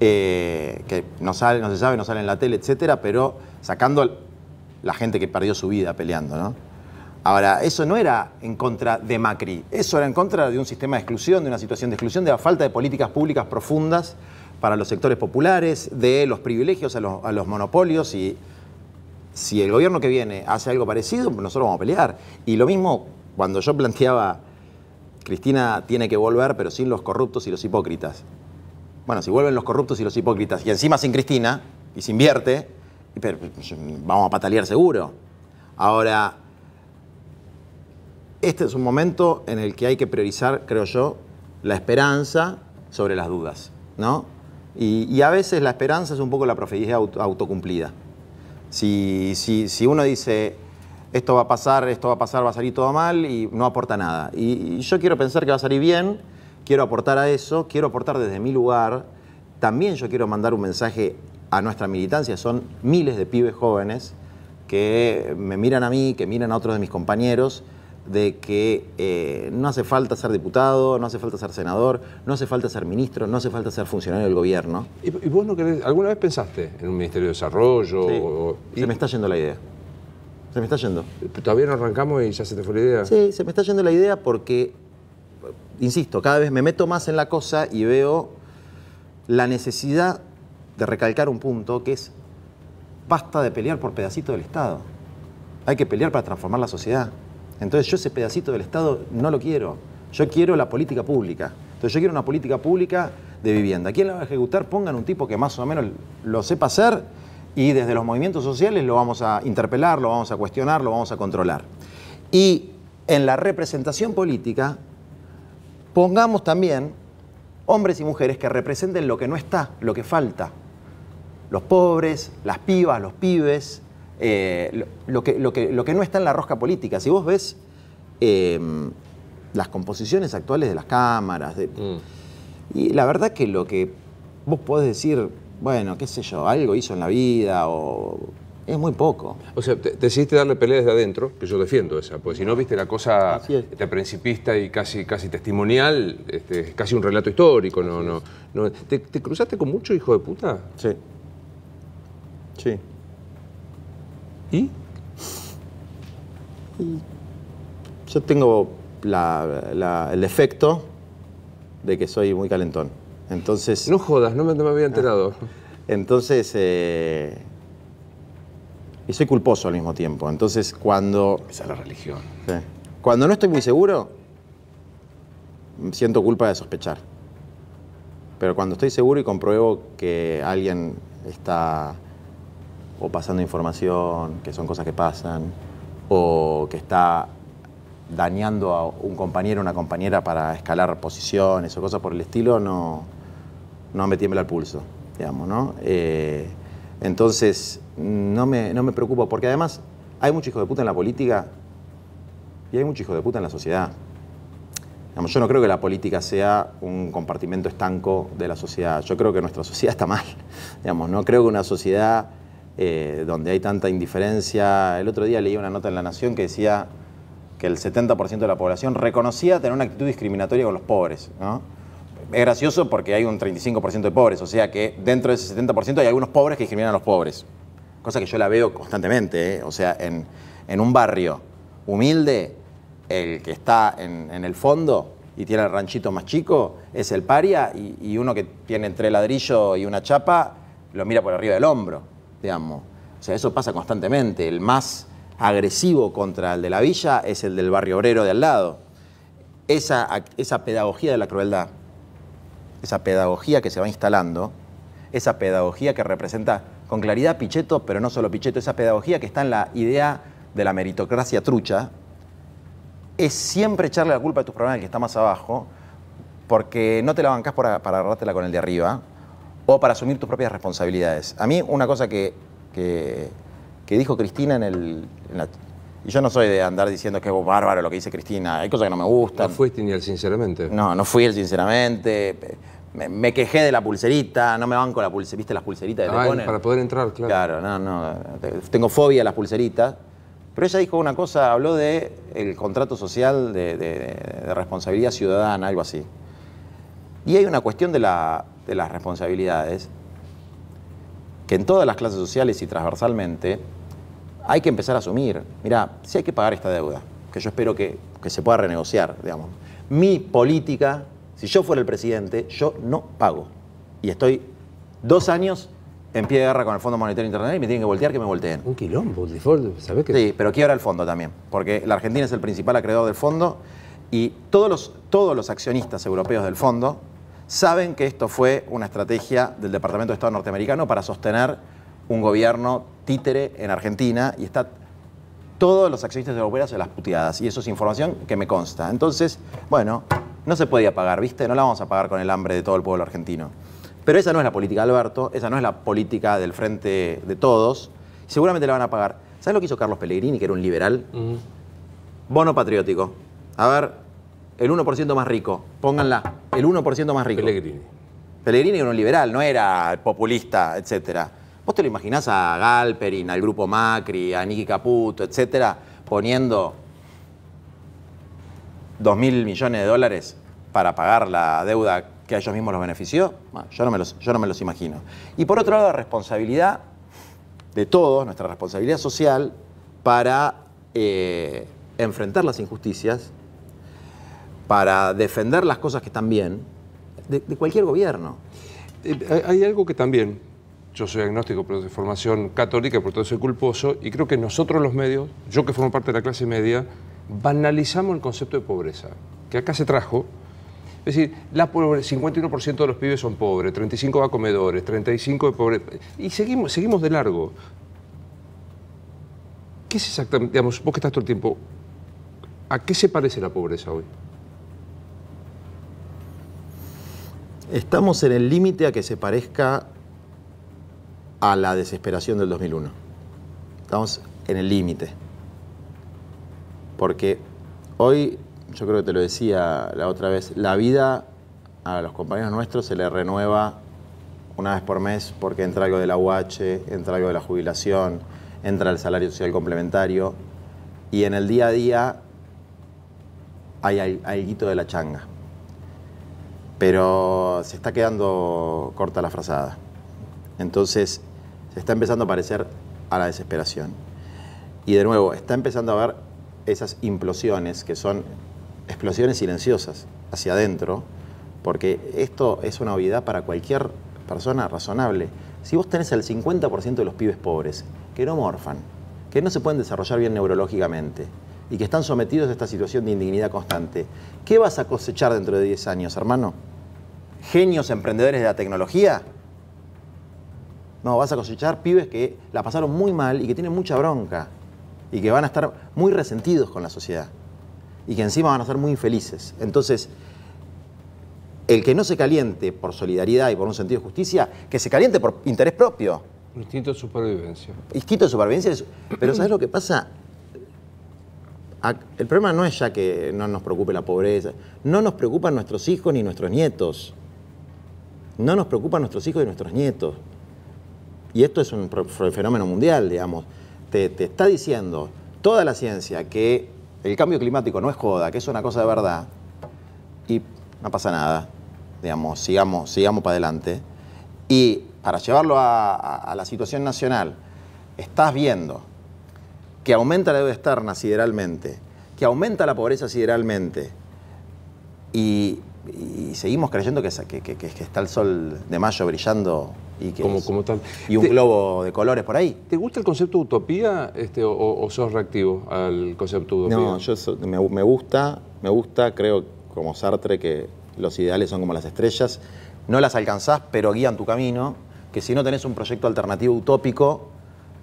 Eh, que no, sale, no se sabe, no sale en la tele, etcétera, pero sacando la gente que perdió su vida peleando, ¿no? Ahora, eso no era en contra de Macri, eso era en contra de un sistema de exclusión, de una situación de exclusión, de la falta de políticas públicas profundas para los sectores populares, de los privilegios a los, monopolios y si el gobierno que viene hace algo parecido, nosotros vamos a pelear. Y lo mismo cuando yo planteaba, Cristina tiene que volver, pero sin los corruptos y los hipócritas. Bueno, si vuelven los corruptos y los hipócritas, y encima sin Cristina, y se invierte, vamos a patalear seguro. Ahora, este es un momento en el que hay que priorizar, creo yo, la esperanza sobre las dudas, ¿no? Y, a veces la esperanza es un poco la profecía autocumplida. Si, uno dice, esto va a pasar, esto va a pasar, va a salir todo mal y no aporta nada. y yo quiero pensar que va a salir bien, quiero aportar a eso, quiero aportar desde mi lugar. También yo quiero mandar un mensaje a nuestra militancia, son miles de pibes jóvenes que me miran a mí, que miran a otros de mis compañeros de que eh, no hace falta ser diputado, no hace falta ser senador, no hace falta ser ministro, no hace falta ser funcionario del gobierno. ¿Y, vos alguna vez pensaste en un ministerio de desarrollo? Se me está yendo la idea. Se me está yendo. Todavía no arrancamos y ya se te fue la idea. Sí, se me está yendo la idea porque, insisto, cada vez me meto más en la cosa y veo la necesidad de recalcar un punto que es basta de pelear por pedacito del Estado. Hay que pelear para transformar la sociedad. Entonces yo ese pedacito del Estado no lo quiero. Yo quiero la política pública. Entonces yo quiero una política pública de vivienda. ¿Quién la va a ejecutar? Pongan un tipo que más o menos lo sepa hacer y desde los movimientos sociales lo vamos a interpelar, lo vamos a cuestionar, lo vamos a controlar. Y en la representación política pongamos también hombres y mujeres que representen lo que no está, lo que falta. Los pobres, las pibas, los pibes, eh, lo, que, lo, que, no está en la rosca política. Si vos ves em, las composiciones actuales de las cámaras, mm. y la verdad que lo que vos podés decir, bueno, qué sé yo, algo hizo en la vida o es muy poco. O sea, te, decidiste darle pelea desde adentro, que yo defiendo esa, porque si no, viste la cosa este, principista y casi, casi testimonial, este, casi un relato histórico, no, no, ¿Te, ¿Te, cruzaste con mucho hijo de puta? Sí. Sí. ¿Y? yo tengo el efecto de que soy muy calentón. Entonces. No jodas, no me, había enterado. Entonces. Eh, y soy culposo al mismo tiempo. Entonces, cuando. Esa es la religión. cuando no estoy muy seguro, siento culpa de sospechar. Pero cuando estoy seguro y compruebo que alguien está o pasando información, que son cosas que pasan, o que está dañando a un compañero o una compañera para escalar posiciones o cosas por el estilo, no, no me tiembla el pulso, digamos, ¿no? Eh, entonces, no me, no me preocupo, porque además hay mucho hijo de puta en la política y hay mucho hijo de puta en la sociedad. Digamos, yo no creo que la política sea un compartimento estanco de la sociedad. Yo creo que nuestra sociedad está mal. Digamos, no creo que una sociedad eh, donde hay tanta indiferencia. El otro día leí una nota en La Nación que decía que el 70% de la población reconocía tener una actitud discriminatoria con los pobres. Es gracioso porque hay un 35% de pobres, o sea que dentro de ese 70% hay algunos pobres que discriminan a los pobres. Cosa que yo la veo constantemente, ¿eh? o sea, en, un barrio humilde, el que está en, el fondo y tiene el ranchito más chico es el paria y uno que tiene entre ladrillo y una chapa lo mira por arriba del hombro amo. O sea, eso pasa constantemente. El más agresivo contra el de la villa es el del barrio obrero de al lado. Esa, pedagogía de la crueldad, esa pedagogía que se va instalando, esa pedagogía que representa con claridad Pichetto, pero no solo Pichetto, esa pedagogía que está en la idea de la meritocracia trucha, es siempre echarle la culpa a tus problemas que está más abajo, porque no te la bancás para, para agarrártela con el de arriba, o para asumir tus propias responsabilidades. A mí una cosa que, que, dijo Cristina en el... y yo no soy de andar diciendo que es bárbaro lo que dice Cristina, hay cosas que no me gustan. No fuiste ni el sinceramente. No, no fui el sinceramente. Me, quejé de la pulserita, no me banco la pulserita, ¿viste las pulseritas de ah, Para poder entrar, claro. Claro, no, no. Tengo fobia a las pulseritas. Pero ella dijo una cosa, habló de el contrato social de responsabilidad ciudadana, algo así. Y hay una cuestión de la de las responsabilidades, que en todas las clases sociales y transversalmente hay que empezar a asumir, mira, si hay que pagar esta deuda, que yo espero que, se pueda renegociar, digamos. Mi política, si yo fuera el presidente, yo no pago. Y estoy dos años en pie de guerra con el Fondo Monetario Internacional y me tienen que voltear que me volteen. Un quilombo, default, ¿sabés qué? Sí, pero quiebra el fondo también, porque la Argentina es el principal acreedor del fondo y todos los, todos los accionistas europeos del fondo saben que esto fue una estrategia del Departamento de Estado norteamericano para sostener un gobierno títere en Argentina y está todos los accionistas de la opera las puteadas y eso es información que me consta. Entonces, bueno, no se podía pagar, ¿viste? No la vamos a pagar con el hambre de todo el pueblo argentino. Pero esa no es la política Alberto, esa no es la política del frente de todos. Seguramente la van a pagar. ¿Sabes lo que hizo Carlos Pellegrini, que era un liberal? Bono patriótico. A ver, el 1% más rico. Pónganla, ah. el 1% más rico. Pellegrini. Pellegrini era un liberal, no era populista, etcétera. ¿Vos te lo imaginás a Galperin, al grupo Macri, a Niki Caputo, etcétera, poniendo 2 mil millones de dólares para pagar la deuda que a ellos mismos los benefició? yo, no me los, yo no me los imagino. Y por otro lado, la responsabilidad de todos, nuestra responsabilidad social, para eh, enfrentar las injusticias para defender las cosas que están bien de, cualquier gobierno. Eh, hay, algo que también, yo soy agnóstico, pero de formación católica, por todo soy culposo, y creo que nosotros los medios, yo que formo parte de la clase media, banalizamos el concepto de pobreza, que acá se trajo. Es decir, la 51% de los pibes son pobres, 35 va a comedores, 35 de pobres. Y seguimos, seguimos de largo. ¿Qué es exactamente, digamos, vos que estás todo el tiempo, ¿a qué se parece la pobreza hoy? Estamos en el límite a que se parezca a la desesperación del 2001. Estamos en el límite. Porque hoy, yo creo que te lo decía la otra vez, la vida a los compañeros nuestros se le renueva una vez por mes porque entra algo de la UH, entra algo de la jubilación, entra el salario social complementario y en el día a día hay algo de la changa pero se está quedando corta la frazada. Entonces, se está empezando a parecer a la desesperación. Y de nuevo, está empezando a haber esas implosiones que son explosiones silenciosas hacia adentro, porque esto es una obviedad para cualquier persona razonable. Si vos tenés el 50% de los pibes pobres que no morfan, que no se pueden desarrollar bien neurológicamente y que están sometidos a esta situación de indignidad constante, ¿qué vas a cosechar dentro de 10 años, hermano? genios emprendedores de la tecnología? No, vas a cosechar pibes que la pasaron muy mal y que tienen mucha bronca y que van a estar muy resentidos con la sociedad y que encima van a ser muy infelices. Entonces, el que no se caliente por solidaridad y por un sentido de justicia, que se caliente por interés propio. Instinto de supervivencia. Instinto de supervivencia. Pero ¿sabes lo que pasa? El problema no es ya que no nos preocupe la pobreza, no nos preocupan nuestros hijos ni nuestros nietos no nos preocupan nuestros hijos y nuestros nietos. Y esto es un fenómeno mundial, digamos. Te, está diciendo toda la ciencia que el cambio climático no es joda, que es una cosa de verdad, y no pasa nada. Digamos, sigamos, sigamos para adelante. Y para llevarlo a, a la situación nacional, estás viendo que aumenta la deuda externa sideralmente, que aumenta la pobreza sideralmente, y y seguimos creyendo que, que, está el sol de mayo brillando y como, como y un globo de colores por ahí. ¿Te gusta el concepto de utopía este, o, sos reactivo al concepto de utopía? No, yo me, gusta, me gusta, creo como Sartre que los ideales son como las estrellas, no las alcanzás pero guían tu camino, que si no tenés un proyecto alternativo utópico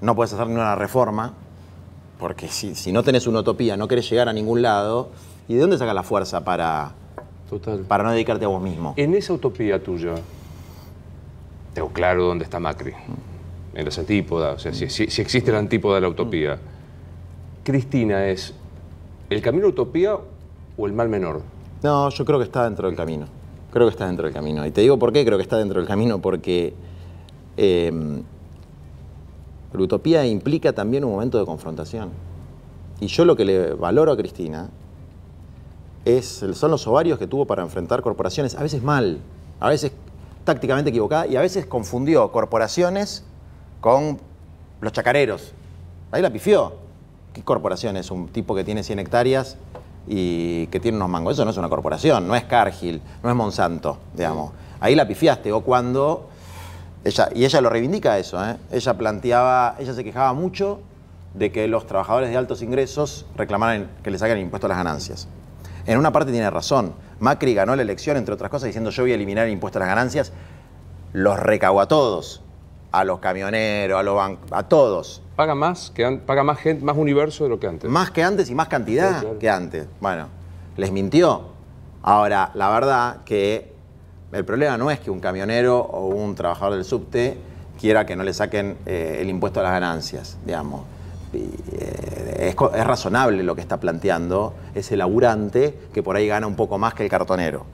no puedes hacer ni una reforma, porque si, si no tenés una utopía no querés llegar a ningún lado, ¿y de dónde sacas la fuerza para para no dedicarte a vos mismo. En esa utopía tuya, tengo claro dónde está Macri. Mm. En las antípodas, o sea, si, mm. existe la mm. antípoda de la utopía. Cristina, ¿es el camino a la utopía o el mal menor? No, yo creo que está dentro del camino. Creo que está dentro del camino. Y te digo por qué creo que está dentro del camino, porque em, la utopía implica también un momento de confrontación. Y yo lo que le valoro a Cristina son los ovarios que tuvo para enfrentar corporaciones, a veces mal, a veces tácticamente equivocada y a veces confundió corporaciones con los chacareros. Ahí la pifió. ¿Qué corporación es? Un tipo que tiene 100 hectáreas y que tiene unos mangos. Eso no es una corporación, no es Cargill, no es Monsanto, digamos. Ahí la pifiaste. O cuando. Ella, y ella lo reivindica eso, ¿eh? Ella planteaba, ella se quejaba mucho de que los trabajadores de altos ingresos reclamaran que le saquen impuestos a las ganancias. En una parte tiene razón. Macri ganó la elección, entre otras cosas, diciendo yo voy a eliminar el impuesto a las ganancias. Los recagó a todos, a los camioneros, a los bancos, a todos. Paga más, que paga más gente, más universo de lo que antes. Más que antes y más cantidad que antes. Bueno, les mintió. Ahora, la verdad que el problema no es que un camionero o un trabajador del subte quiera que no le saquen eh, el impuesto a las ganancias, digamos. Eh, es, razonable lo que está planteando ese laburante que por ahí gana un poco más que el cartonero.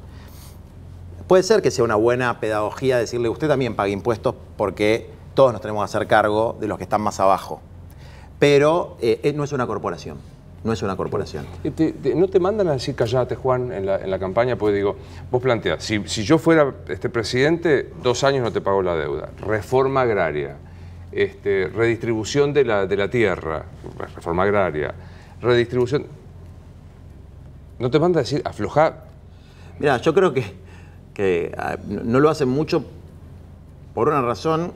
Puede ser que sea una buena pedagogía decirle, usted también paga impuestos porque todos nos tenemos que hacer cargo de los que están más abajo. Pero eh, eh, no es una corporación no es una corporación. no te mandan a decir callate, Juan, en la, campaña? Porque digo, vos planteas, si, si, yo fuera este presidente, dos años no te pago la deuda. Reforma agraria, este, redistribución de la, tierra, reforma agraria, redistribución... ¿No te manda a decir aflojar? Mira, yo creo que, que ah, no lo hacen mucho por una razón,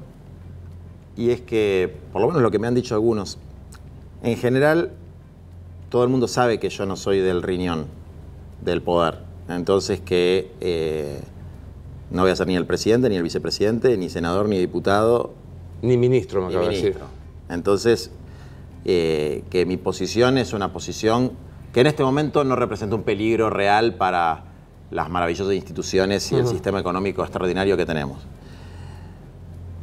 y es que, por lo menos lo que me han dicho algunos, en general todo el mundo sabe que yo no soy del riñón, del poder. Entonces que eh, no voy a ser ni el presidente, ni el vicepresidente, ni senador, ni diputado, ni ministro, me acaba de decir. Entonces, eh, que mi posición es una posición que en este momento no representa un peligro real para las maravillosas instituciones y el sistema económico extraordinario que tenemos.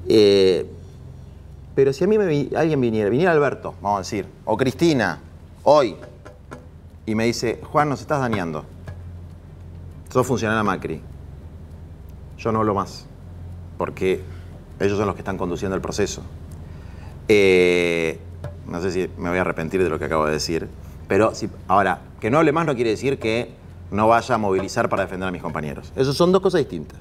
Eh, pero si a mí alguien viniera, viniera Alberto, vamos a decir, o Cristina, hoy, y me dice, Juan, nos estás dañando. Sos funcionario Macri. Yo no hablo más. Porque ellos son los que están conduciendo el proceso. Eh, no sé si me voy a arrepentir de lo que acabo de decir, pero si, ahora, que no hable más no quiere decir que no vaya a movilizar para defender a mis compañeros. Esas son dos cosas distintas.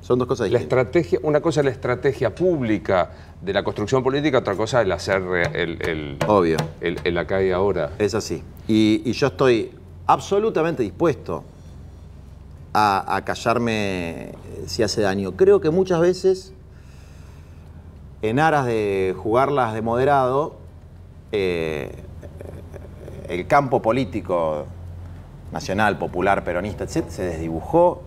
Son dos cosas distintas. La estrategia, una cosa es la estrategia pública de la construcción política, otra cosa es el hacer el, Obvio. El, acá y ahora. Es así. Y, yo estoy absolutamente dispuesto a, a callarme eh, si hace daño. Creo que muchas veces en aras de jugarlas de moderado, eh, el campo político nacional, popular, peronista, etc., se desdibujó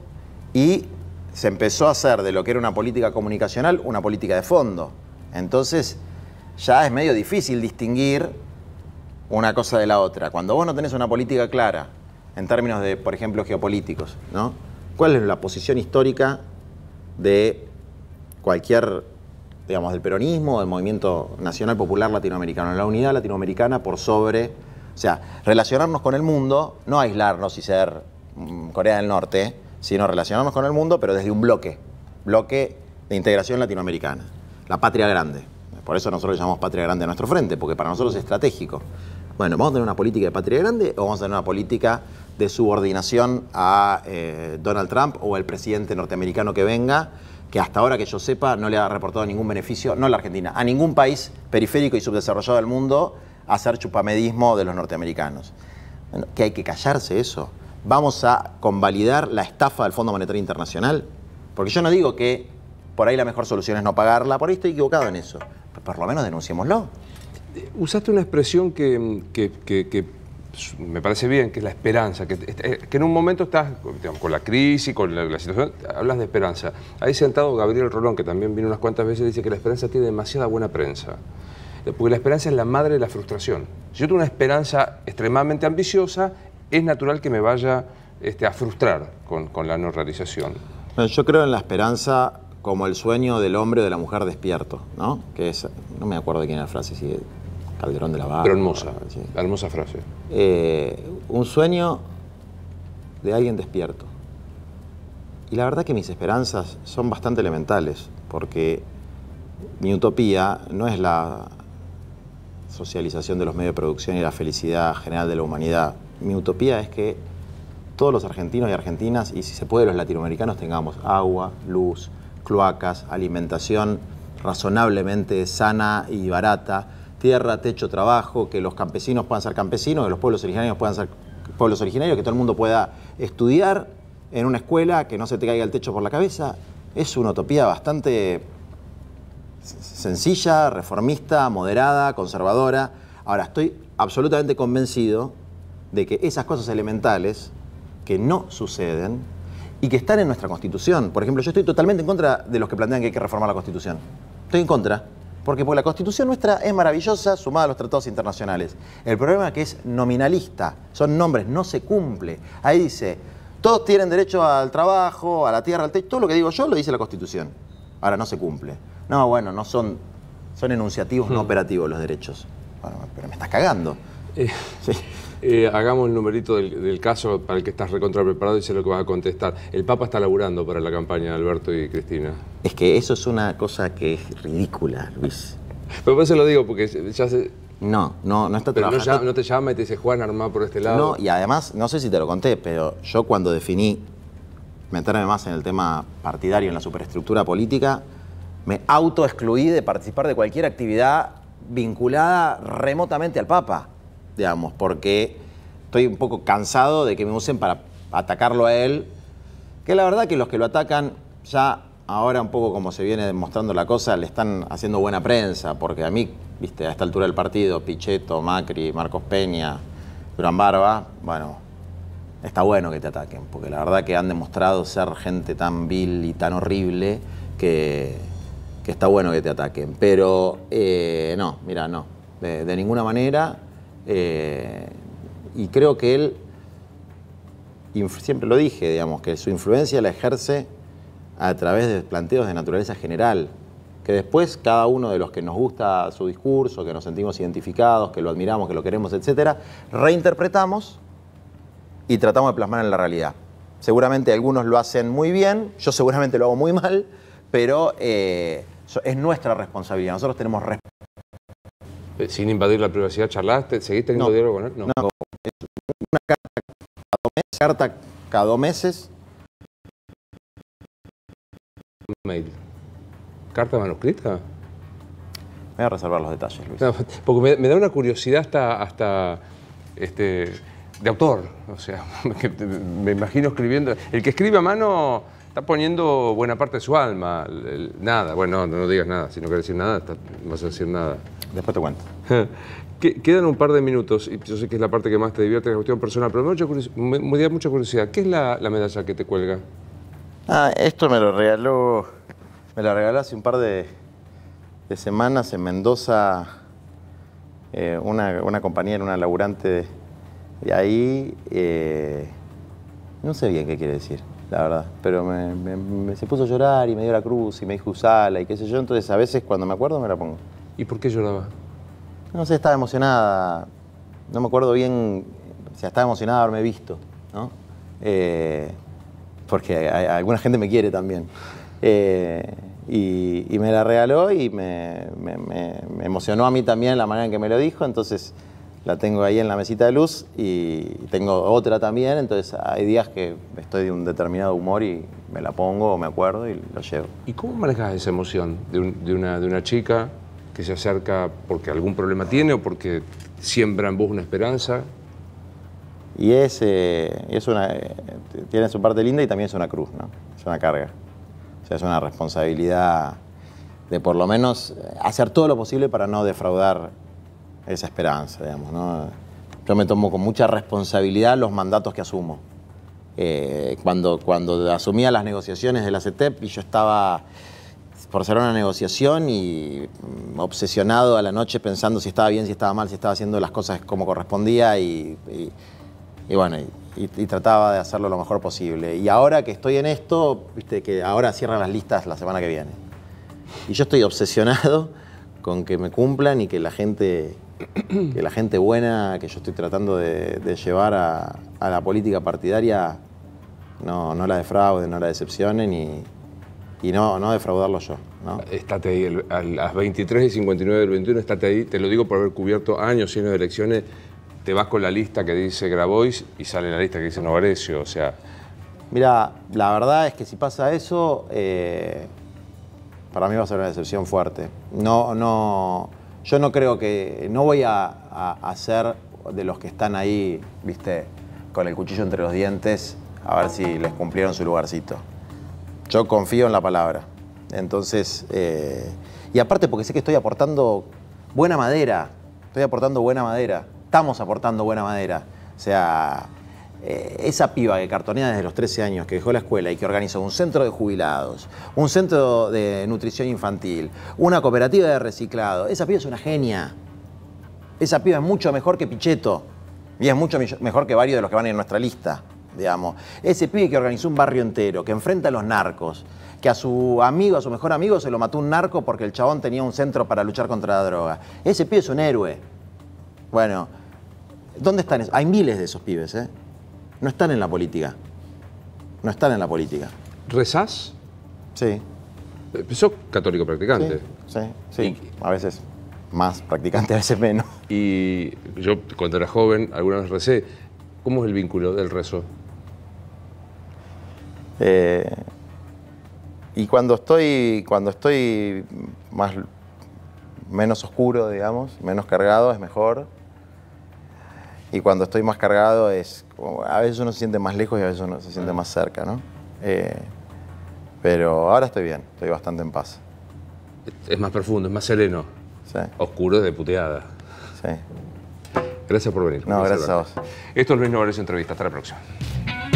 y se empezó a hacer de lo que era una política comunicacional una política de fondo. Entonces, ya es medio difícil distinguir una cosa de la otra. Cuando vos no tenés una política clara, en términos de, por ejemplo, geopolíticos, ¿no? ¿Cuál es la posición histórica de cualquier digamos, del peronismo, del movimiento nacional popular latinoamericano, la unidad latinoamericana por sobre, o sea, relacionarnos con el mundo, no aislarnos y ser mm, Corea del Norte, sino relacionarnos con el mundo, pero desde un bloque, bloque de integración latinoamericana, la patria grande. Por eso nosotros le llamamos patria grande a nuestro frente, porque para nosotros es estratégico. Bueno, ¿vamos a tener una política de patria grande o vamos a tener una política de subordinación a eh, Donald Trump o al presidente norteamericano que venga? que hasta ahora que yo sepa no le ha reportado ningún beneficio, no a la Argentina, a ningún país periférico y subdesarrollado del mundo hacer chupamedismo de los norteamericanos. que hay que callarse eso. Vamos a convalidar la estafa del Fondo Monetario Internacional, porque yo no digo que por ahí la mejor solución es no pagarla, por ahí estoy equivocado en eso, pero por lo menos denunciémoslo. Eh, usaste una expresión que me parece bien, que la esperanza, eh, que, en un momento estás con la crisis, con la, situación, hablas de esperanza. Ahí sentado Gabriel Rolón, que también vino unas cuantas veces, dice que la esperanza tiene demasiada buena prensa. Eh, porque la esperanza es la madre de la frustración. Si yo tengo una esperanza extremadamente ambiciosa, es natural que me vaya este, a frustrar con, la no realización. yo creo en la esperanza como el sueño del hombre o de la mujer despierto, ¿no? Que no me acuerdo de quién era la frase, si Calderón de la Barra. Pero hermosa, hermosa frase. Eh, un sueño de alguien despierto. Y la verdad que mis esperanzas son bastante elementales, porque mi utopía no es la socialización de los medios de producción y la felicidad general de la humanidad. Mi utopía es que todos los argentinos y argentinas, y si se puede los latinoamericanos, tengamos agua, luz, cloacas, alimentación razonablemente sana y barata, tierra, techo, trabajo, que los campesinos puedan ser campesinos, que los pueblos originarios puedan ser pueblos originarios, que todo el mundo pueda estudiar en una escuela, que no se te caiga el techo por la cabeza. Es una utopía bastante sencilla, reformista, moderada, conservadora. Ahora, estoy absolutamente convencido de que esas cosas elementales que no suceden y que están en nuestra Constitución. Por ejemplo, yo estoy totalmente en contra de los que plantean que hay que reformar la Constitución. Estoy en contra. Porque, porque la Constitución nuestra es maravillosa sumada a los tratados internacionales. El problema es que es nominalista, son nombres, no se cumple. Ahí dice, todos tienen derecho al trabajo, a la tierra, al techo, todo lo que digo yo lo dice la Constitución. Ahora no se cumple. No, bueno, no son, son enunciativos, no hmm. operativos los derechos. pero me estás cagando. Eh, eh, hagamos el numerito del, caso para el que estás recontra preparado y sé lo que vas a contestar. El Papa está laburando para la campaña de Alberto y Cristina. Es que eso es una cosa que es ridícula, Luis. Pero por eso lo digo, porque ya se... No, no, no está trabajando. No, te llama y te dice, Juan, armá por este lado. No, y además, no sé si te lo conté, pero yo cuando definí meterme más en el tema partidario, en la superestructura política, me auto excluí de participar de cualquier actividad vinculada remotamente al Papa digamos, porque estoy un poco cansado de que me usen para atacarlo a él, que la verdad que los que lo atacan ya ahora un poco como se viene demostrando la cosa, le están haciendo buena prensa, porque a mí, viste, a esta altura del partido, Pichetto, Macri, Marcos Peña, Durán Barba, bueno, está bueno que te ataquen, porque la verdad que han demostrado ser gente tan vil y tan horrible que, está bueno que te ataquen. Pero eh, no, mira, no, de ninguna manera eh, y creo que él, siempre lo dije, digamos, que su influencia la ejerce a través de planteos de naturaleza general, que después cada uno de los que nos gusta su discurso, que nos sentimos identificados, que lo admiramos, que lo queremos, etc., reinterpretamos y tratamos de plasmar en la realidad. Seguramente algunos lo hacen muy bien, yo seguramente lo hago muy mal, pero eh, es nuestra responsabilidad. Nosotros tenemos responsabilidad eh, sin invadir la privacidad, ¿charlaste? ¿Seguiste teniendo diálogo con él? No, una carta cada dos meses, carta Mail. ¿Carta manuscrita? Voy a reservar los detalles, Luis. porque me, da una curiosidad hasta, hasta este, de autor. O sea, me imagino escribiendo. El que escribe a mano está poniendo buena parte de su alma. nada, bueno, no, digas nada. Si no quieres decir nada, no vas a decir nada. Después te cuento. Quedan un par de minutos, y yo sé que es la parte que más te divierte, la cuestión personal, pero me, da mucha curiosidad. ¿Qué es la, medalla que te cuelga? Ah, esto me lo regaló, me la regaló hace un par de, semanas en Mendoza eh, una, una, compañera, una laburante de, ahí. Eh, no sé bien qué quiere decir la verdad. Pero me, se puso a llorar y me dio la cruz y me dijo usala y qué sé yo. Entonces a veces cuando me acuerdo me la pongo. ¿Y por qué lloraba? No sé, estaba emocionada. No me acuerdo bien si estaba emocionada de haberme visto, ¿no? Eh, porque alguna gente me quiere también. Eh, y, me la regaló y me, me emocionó a mí también la manera en que me lo dijo. Entonces la tengo ahí en la mesita de luz y tengo otra también, entonces hay días que estoy de un determinado humor y me la pongo o me acuerdo y lo llevo. ¿Y cómo manejas esa emoción de, una, de una chica que se acerca porque algún problema tiene o porque siembra en vos una esperanza? Y es, eh, es una, tiene su parte linda y también es una cruz, ¿no? Es una carga. O sea, es una responsabilidad de por lo menos hacer todo lo posible para no defraudar esa esperanza, digamos. ¿no? Yo me tomo con mucha responsabilidad los mandatos que asumo. Eh, cuando, cuando asumía las negociaciones de la CETEP y yo estaba por ser una negociación y mm, obsesionado a la noche pensando si estaba bien, si estaba mal, si estaba haciendo las cosas como correspondía y, bueno, y, trataba de hacerlo lo mejor posible. Y ahora que estoy en esto, viste que ahora cierran las listas la semana que viene. Y yo estoy obsesionado con que me cumplan y que la gente que la gente buena que yo estoy tratando de, llevar a, la política partidaria no, no la defraude, no la decepcionen y, no, no defraudarlo yo. Estate ahí, a las 23 y 59 del 21, estate ahí, te lo digo por haber cubierto años llenos de elecciones, te vas con la lista que dice Grabois y sale la lista que dice Novarecio, o sea... Mira, la verdad es que si pasa eso, eh, para mí va a ser una decepción fuerte. No, no, yo no creo que, no voy a, hacer ser de los que están ahí, viste, con el cuchillo entre los dientes, a ver si les cumplieron su lugarcito. Yo confío en la palabra. Entonces, eh, y aparte porque sé que estoy aportando buena madera, estoy aportando buena madera, estamos aportando buena madera. O sea, eh, esa piba que cartonea desde los 13 años, que dejó la escuela y que organizó un centro de jubilados, un centro de nutrición infantil, una cooperativa de reciclado, esa piba es una genia. Esa piba es mucho mejor que Pichetto y es mucho mejor que varios de los que van en nuestra lista, digamos. Ese pibe que organizó un barrio entero, que enfrenta a los narcos, que a su amigo, a su mejor amigo, se lo mató un narco porque el chabón tenía un centro para luchar contra la droga. Ese pibe es un héroe. Bueno, ¿dónde están esos? Hay miles de esos pibes, ¿eh? No están en la política. No están en la política. ¿Rezás? Sí. Eh, sos católico practicante. Sí, sí, a veces más practicante, a veces menos. Y yo cuando era joven alguna vez recé. ¿Cómo es el vínculo del rezo? Eh, y cuando estoy, cuando estoy más, menos oscuro, digamos, menos cargado, es mejor. Y cuando estoy más cargado es a veces uno se siente más lejos y a veces uno se siente más cerca, ¿no? Eh, pero ahora estoy bien, estoy bastante en paz. Es más profundo, es más sereno. Sí. Oscuro de puteada. Sí. Gracias por venir. No, gracias a vos. Esto es Luis Novales, Entrevista. Hasta la próxima.